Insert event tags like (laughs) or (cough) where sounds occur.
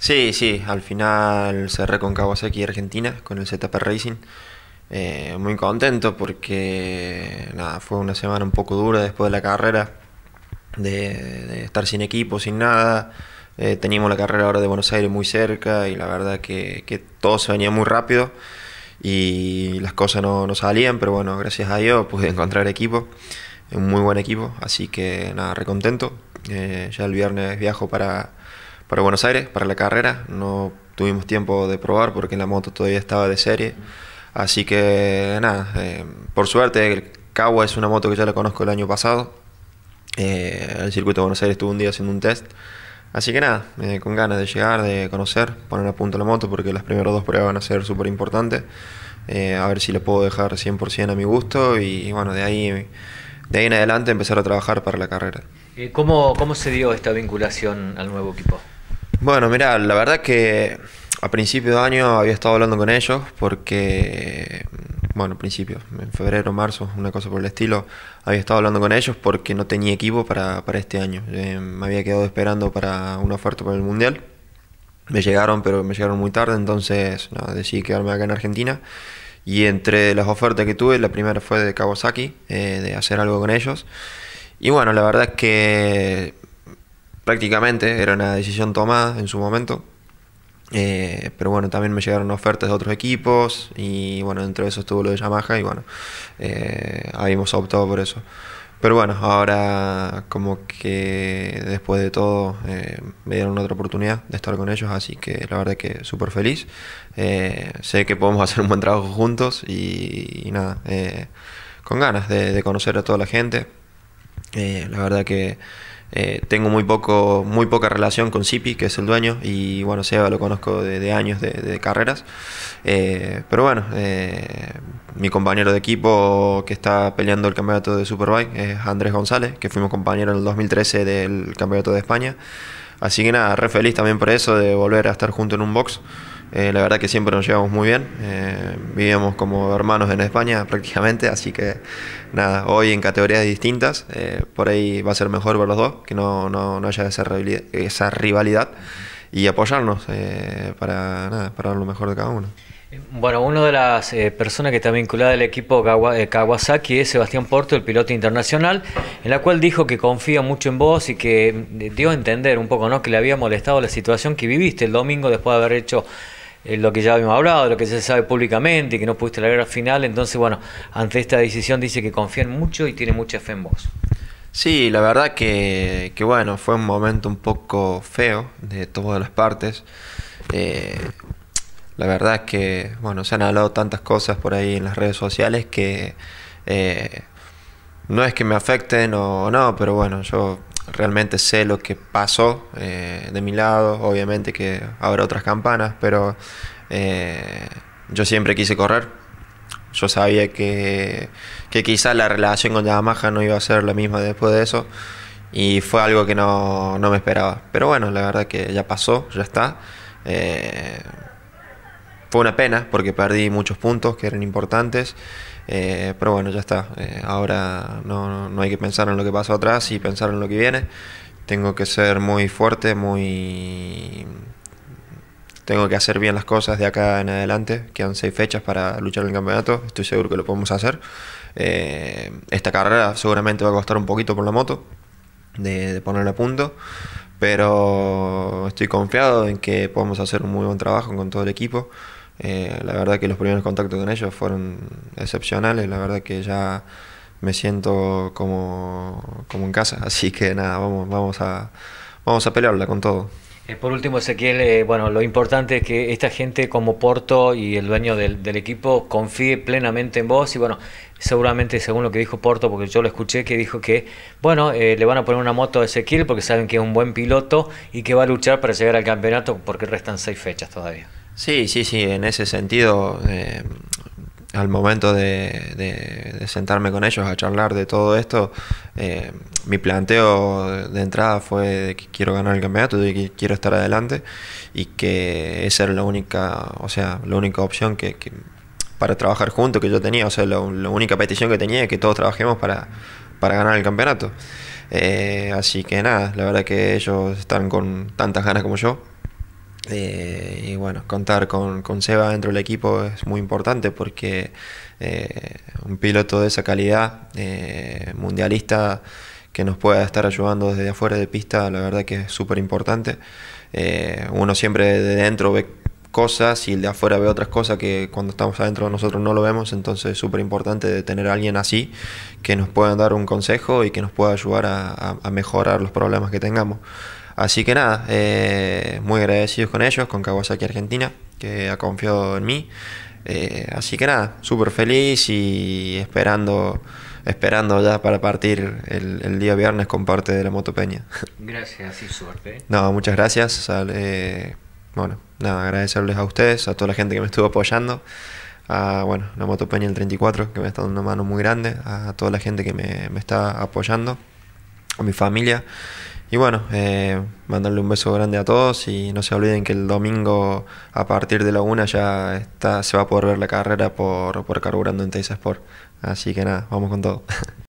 Sí, sí, al final cerré con Kawasaki Argentina, con el ZP Racing. Eh, muy contento porque nada, fue una semana un poco dura después de la carrera, de, estar sin equipo, sin nada. Eh, teníamos la carrera ahora de Buenos Aires muy cerca y la verdad que, todo se venía muy rápido y las cosas no, salían, pero bueno, gracias a Dios pude encontrar equipo, un muy buen equipo, así que nada, recontento. Eh, ya el viernes viajo para para Buenos Aires, para la carrera. No tuvimos tiempo de probar porque la moto todavía estaba de serie. Así que nada, eh, por suerte el Kawa es una moto que ya la conozco el año pasado. Eh, el circuito de Buenos Aires estuvo un día haciendo un test. Así que nada, eh, con ganas de llegar, de conocer, poner a punto la moto porque las primeras dos pruebas van a ser súper importantes. a ver si la puedo dejar 100% a mi gusto y, bueno, de ahí, de ahí en adelante empezar a trabajar para la carrera. ¿Cómo, ¿Cómo se dio esta vinculación al nuevo equipo? Bueno, mira, la verdad que a principio de año había estado hablando con ellos porque, bueno, principio, en febrero, marzo, una cosa por el estilo, había estado hablando con ellos porque no tenía equipo para, este año. Eh, me había quedado esperando para una oferta para el Mundial. Me llegaron, pero me llegaron muy tarde, entonces decidí quedarme acá en Argentina. Y entre las ofertas que tuve, la primera fue de Kawasaki, eh, de hacer algo con ellos. Y bueno, la verdad es que prácticamente, era una decisión tomada en su momento. Eh, pero bueno, también me llegaron ofertas de otros equipos y bueno, dentro de eso estuvo lo de Yamaha y bueno, eh, habíamos optado por eso. Pero bueno, ahora como que después de todo eh, me dieron otra oportunidad de estar con ellos, así que la verdad que súper feliz. sé que podemos hacer un buen trabajo juntos y, nada, con ganas de conocer a toda la gente, eh, la verdad que eh, tengo muy, poco, muy poca relación con Sipi, que es el dueño, y bueno, Seba lo conozco de, años de, carreras. Eh, pero bueno, mi compañero de equipo que está peleando el campeonato de Superbike es Andrés González, que fuimos compañeros en el 2013 del campeonato de España. Así que nada, re feliz también por eso, de volver a estar junto en un box. Eh, la verdad que siempre nos llevamos muy bien. Eh, vivíamos como hermanos en España prácticamente, así que nada, hoy en categorías distintas, eh, por ahí va a ser mejor ver los dos, que no, no, haya esa rivalidad, y apoyarnos eh, para, lo mejor de cada uno. Bueno, una de las personas que está vinculada al equipo Kawasaki es Sebastián Porto, el piloto internacional, en la cual dijo que confía mucho en vos y que mm, dio a entender un poco, ¿no? Que le había molestado la situación que viviste el domingo después de haber hecho eh, lo que ya habíamos hablado, lo que se sabe públicamente, que no pudiste la guerra final. Entonces, bueno, ante esta decisión dice que confían mucho y tiene mucha fe en vos. Sí, la verdad que, bueno, fue un momento un poco feo de todas las partes. Eh, la verdad es que, bueno, se han hablado tantas cosas por ahí en las redes sociales que eh, no es que me afecten o no, pero bueno, yo realmente sé lo que pasó eh, de mi lado, obviamente que habrá otras campanas, pero eh, yo siempre quise correr. Yo sabía que, que quizás la relación con Yamaha no iba a ser la misma después de eso y fue algo que no, me esperaba. Pero bueno, la verdad que ya pasó, ya está. Eh, fue una pena porque perdí muchos puntos que eran importantes, eh, pero bueno, ya está. Eh, ahora no, no, hay que pensar en lo que pasó atrás y pensar en lo que viene. Tengo que ser muy fuerte, muy... Tengo que hacer bien las cosas de acá en adelante. Quedan seis fechas para luchar en el campeonato. Estoy seguro que lo podemos hacer. Eh, esta carrera seguramente va a costar un poquito por la moto, de, de ponerla a punto pero estoy confiado en que podemos hacer un muy buen trabajo con todo el equipo. Eh, la verdad que los primeros contactos con ellos fueron excepcionales, la verdad que ya me siento como, como en casa, (laughs) así que nada, vamos, vamos, a, vamos a pelearla con todo. Eh, por último, Ezequiel, eh, bueno, lo importante es que esta gente como Porto y el dueño del, equipo confíe plenamente en vos y bueno, seguramente según lo que dijo Porto, porque yo lo escuché, que dijo que, bueno, le van a poner una moto a Ezequiel porque saben que es un buen piloto y que va a luchar para llegar al campeonato porque restan seis fechas todavía. Sí, sí, sí, en ese sentido, eh, al momento de, sentarme con ellos a charlar de todo esto, eh, mi planteo de entrada fue de que quiero ganar el campeonato, de que quiero estar adelante y que esa era la única, o sea, la única opción que, para trabajar juntos que yo tenía, o sea, la única petición que tenía es que todos trabajemos para, para ganar el campeonato. Eh, así que nada, la verdad que ellos están con tantas ganas como yo eh, y bueno, contar con, con, Seba dentro del equipo es muy importante porque eh, un piloto de esa calidad, eh, mundialista, que nos pueda estar ayudando desde afuera de pista, la verdad que es súper importante. uno siempre de dentro ve cosas y el de afuera ve otras cosas que cuando estamos adentro nosotros no lo vemos, entonces es súper importante tener a alguien así que nos pueda dar un consejo y que nos pueda ayudar a mejorar los problemas que tengamos. Así que nada, eh, muy agradecidos con ellos, con Kawasaki Argentina, que ha confiado en mí. Eh, así que nada, súper feliz y esperando esperando ya para partir el, día viernes con parte de la Moto Peña. (laughs) Gracias y suerte. No, muchas gracias. Eh, bueno, nada, agradecerles a ustedes, a toda la gente que me estuvo apoyando, a bueno, la Moto Peña el 34, que me está dando una mano muy grande, a toda la gente que me, me está apoyando, a mi familia. Y bueno, eh, mandarle un beso grande a todos y no se olviden que el domingo a partir de la una ya está, se va a poder ver la carrera por, por Carburando en Teisa Sport. Así que nada, vamos con todo. (laughs)